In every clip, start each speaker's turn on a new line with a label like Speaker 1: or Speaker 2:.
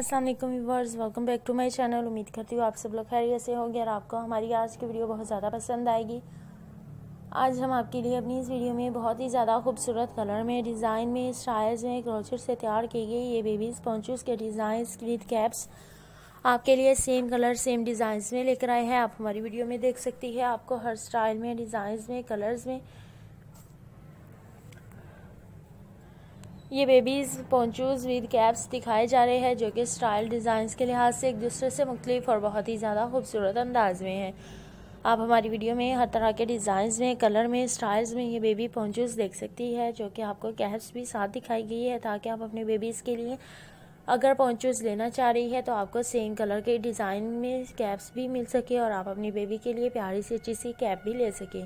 Speaker 1: Aslam viewers welcome back to my channel उम्मीद करती हूँ आप सब लोग खैरियत से होंगे और आपको हमारी आज की वीडियो बहुत ज़्यादा पसंद आएगी आज हम आपके लिए अपनी इस वीडियो में बहुत ही ज़्यादा खूबसूरत कलर में डिज़ाइन में स्टाइल्स में क्रोचर से तैयार की गई ये बेबीज़ पॉन्चूस के डिज़ाइन क्रीथ कैप्स आपके लिए सेम कलर सेम डिज़ाइंस में लेकर आए हैं आप हमारी वीडियो में देख सकती है आपको हर स्टाइल में डिज़ाइंस में कलर्स में ये बेबीज़ पोंचूज़ विद कैप्स दिखाए जा रहे हैं जो कि स्टाइल डिज़ाइंस के लिहाज से एक दूसरे से मुख्तलिफ और बहुत ही ज़्यादा खूबसूरत अंदाज में हैं आप हमारी वीडियो में हर तरह के डिज़ाइंस में कलर में स्टाइल्स में ये बेबी पोंचूज़ देख सकती है जो कि आपको कैप्स भी साथ दिखाई गई है ताकि आप अपने बेबीज़ के लिए अगर पोंचूज़ लेना चाह रही है तो आपको सेम कलर के डिज़ाइन में कैप्स भी मिल सके और आप अपनी बेबी के लिए प्यारी सी अच्छी सी कैप भी ले सकें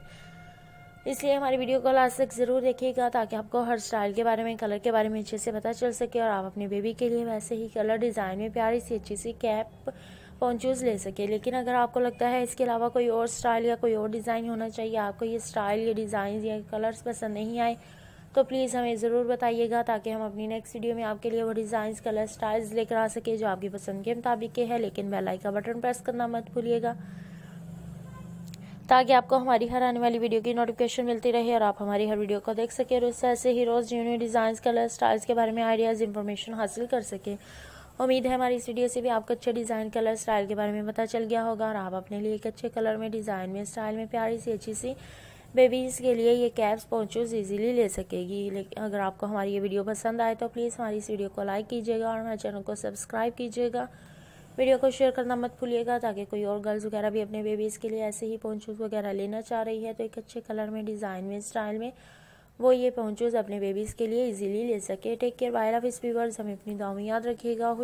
Speaker 1: इसलिए हमारी वीडियो को लास्ट तक ज़रूर देखिएगा ताकि आपको हर स्टाइल के बारे में कलर के बारे में अच्छे से पता चल सके और आप अपने बेबी के लिए वैसे ही कलर डिज़ाइन में प्यारी सी अच्छी सी कैप पॉन्चूज ले सके लेकिन अगर आपको लगता है इसके अलावा कोई और स्टाइल या कोई और डिज़ाइन होना चाहिए आपको ये स्टाइल ये डिज़ाइन या कलर्स पसंद नहीं आए तो प्लीज़ हमें ज़रूर बताइएगा ताकि हम अपनी नेक्स्ट वीडियो में आपके लिए वो डिज़ाइन कलर स्टाइल्स लेकर आ सके जो आपकी पसंद के मुताबिक के है लेकिन बेलाइक का बटन प्रेस करना मत भूलिएगा ताकि आपको हमारी हर आने वाली वीडियो की नोटिफिकेशन मिलती रहे और आप हमारी हर वीडियो को देख सकें और उससे ऐसे ही रोज़ new new design colour styles के बारे में आइडियाज़ इंफॉर्मेशन हासिल कर सकें उम्मीद है हमारी इस वीडियो से भी आपको अच्छे डिज़ाइन कलर स्टाइल के बारे में पता चल गया होगा और आप अपने लिए एक अच्छे कलर में डिज़ाइन में स्टाइल में प्यारी सी अच्छी सी बेबीज़ के लिए ये कैप्स पहुँचोज ईजीली ले सकेगी लेकिन अगर आपको हमारी ये वीडियो पसंद आए तो प्लीज़ हमारी इस वीडियो को लाइक कीजिएगा और हमारे चैनल को सब्सक्राइब कीजिएगा वीडियो को शेयर करना मत भूलिएगा ताकि कोई और गर्ल्स वगैरह भी अपने बेबीज़ के लिए ऐसे ही पहुँचूज़ वगैरह लेना चाह रही है तो एक अच्छे कलर में डिज़ाइन में स्टाइल में वो ये पहुँचूज़ अपने बेबीज़ के लिए इजीली ले सके टेक केयर बाय लव इस वीवर्स हमें अपनी दाव में याद रखिएगा